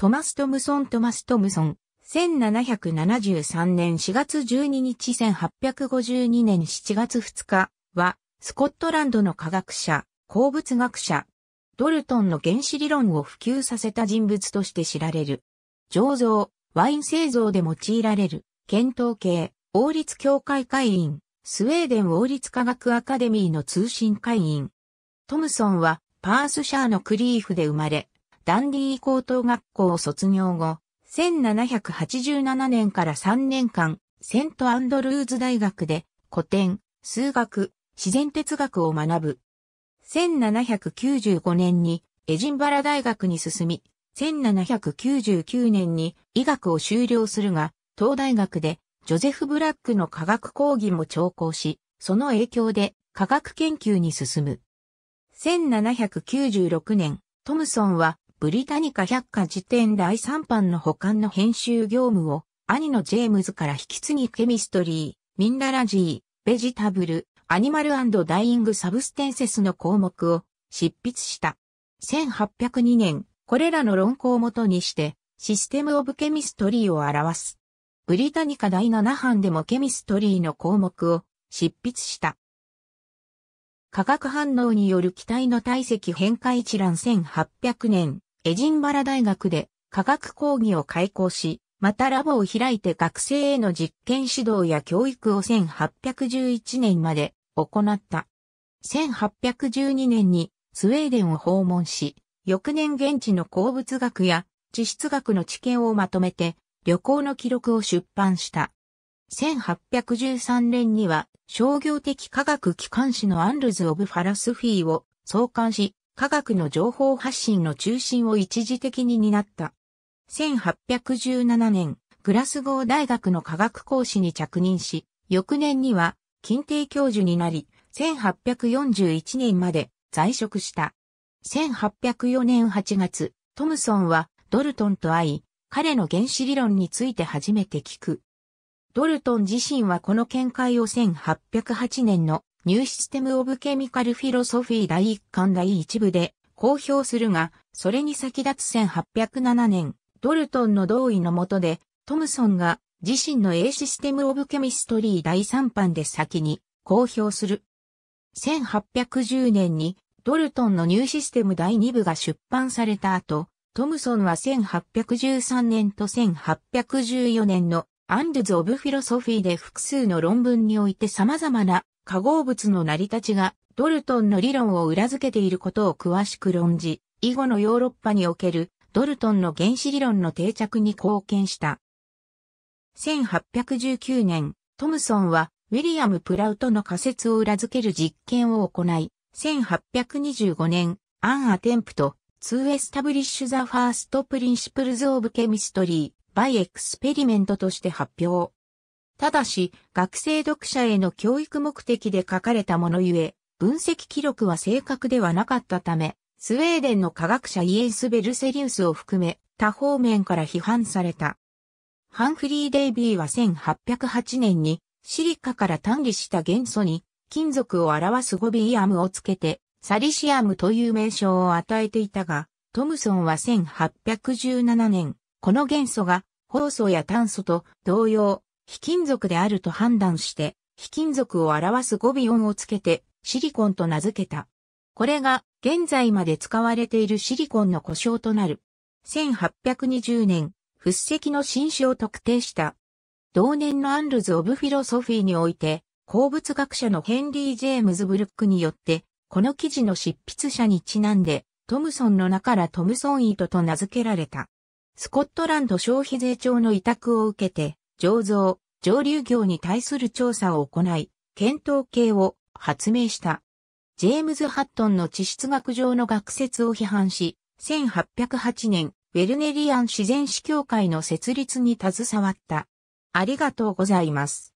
トマス・トムソン・トマス・トムソン、1773年4月12日1852年7月2日は、スコットランドの科学者、鉱物学者、ドルトンの原子理論を普及させた人物として知られる。醸造、ワイン製造で用いられる、検討系、王立協会会員、スウェーデン王立科学アカデミーの通信会員。トムソンは、パースシャーのクリーフで生まれ、ダンディー高等学校を卒業後、1787年から3年間、セントアンドルーズ大学で古典、数学、自然哲学を学ぶ。1795年にエジンバラ大学に進み、1799年に医学を修了するが、東大学でジョゼフ・ブラックの科学講義も聴講し、その影響で科学研究に進む。1796年、トムソンはブリタニカ百科辞典第3版の保管の編集業務を、兄のジェームズから引き継ぎケミストリー、ミンララジー、ベジタブル、アニマルダイイングサブステンセスの項目を執筆した。1802年、これらの論考をもとにして、システムオブケミストリーを表す。ブリタニカ第7版でもケミストリーの項目を執筆した。化学反応による気体の体積変化一覧1800年、エジンバラ大学で科学講義を開講し、またラボを開いて学生への実験指導や教育を1811年まで行った。1812年にスウェーデンを訪問し、翌年現地の鉱物学や地質学の知見をまとめて旅行の記録を出版した。1813年には商業的科学機関士のアンルズ・オブ・ファラスフィーを創刊し、科学の情報発信の中心を一時的に担った。1817年、グラスゴー大学の科学講師に着任し、翌年には、近帝教授になり、1841年まで在職した。1804年8月、トムソンはドルトンと会い、彼の原子理論について初めて聞く。ドルトン自身はこの見解を1808年のニューシステム・オブ・ケミカル・フィロソフィー第1巻第1部で公表するが、それに先立つ1807年、ドルトンの同意のもとで、トムソンが自身の A システム・オブ・ケミストリー第3版で先に公表する。1810年にドルトンのニューシステム第2部が出版された後、トムソンは1813年と1814年のアンドズ・オブ・フィロソフィーで複数の論文において様々な化合物の成り立ちがドルトンの理論を裏付けていることを詳しく論じ、以後のヨーロッパにおけるドルトンの原子理論の定着に貢献した。1819年、トムソンはウィリアム・プラウトの仮説を裏付ける実験を行い、1825年、アン・アテンプト、ツー・エスタブリッシュ・ザ・ファースト・プリンシプルズ・オブ・ケミストリー、バイ・エクスペリメントとして発表。ただし、学生読者への教育目的で書かれたものゆえ、分析記録は正確ではなかったため、スウェーデンの科学者イエンス・ベルセリウスを含め、多方面から批判された。ハンフリー・デイビーは1808年に、シリカから単離した元素に、金属を表すゴビーアムをつけて、サリシアムという名称を与えていたが、トムソンは1817年、この元素が、放素や炭素と同様、非金属であると判断して、非金属を表す語尾音をつけて、シリコンと名付けた。これが、現在まで使われているシリコンの故障となる。1820年、筆跡の新種を特定した。同年のアンルズ・オブ・フィロソフィーにおいて、鉱物学者のヘンリー・ジェームズ・ブルックによって、この記事の執筆者にちなんで、トムソンの名からトムソンイートと名付けられた。スコットランド消費税庁の委託を受けて、醸造、蒸留業に対する調査を行い、検討系を発明した。ジェームズ・ハットンの地質学上の学説を批判し、1808年、ウェルネリアン自然史協会の設立に携わった。ありがとうございます。